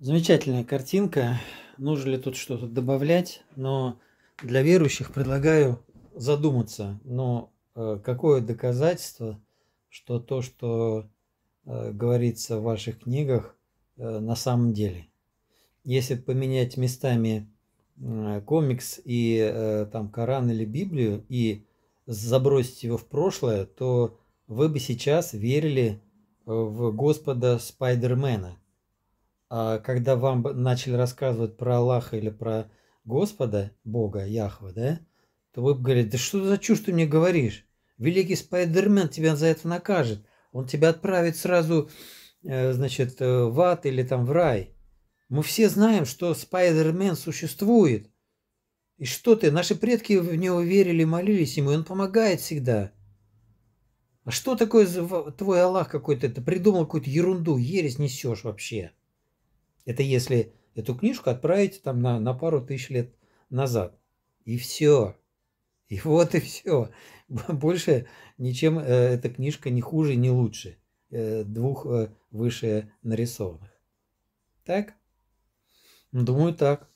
Замечательная картинка. Нужно ли тут что-то добавлять? Но для верующих предлагаю задуматься. Но э, какое доказательство, что то, что э, говорится в ваших книгах, э, на самом деле? Если поменять местами комикс и там Коран или Библию и забросить его в прошлое, то вы бы сейчас верили в Господа Спайдермена – а когда вам начали рассказывать про Аллаха или про Господа, Бога, Яхва, да, то вы говорите, да что за чушь ты мне говоришь? Великий Спайдермен тебя за это накажет. Он тебя отправит сразу, э, значит, э, в ад или там в рай. Мы все знаем, что Спайдермен существует. И что ты, наши предки в него верили, молились ему, и он помогает всегда. А что такое твой Аллах какой-то? Ты придумал какую-то ерунду, ересь несешь вообще. Это если эту книжку отправить там на, на пару тысяч лет назад. И все. И вот и все. Больше ничем э, эта книжка не хуже, не лучше э, двух э, выше нарисованных. Так? Ну, думаю, так.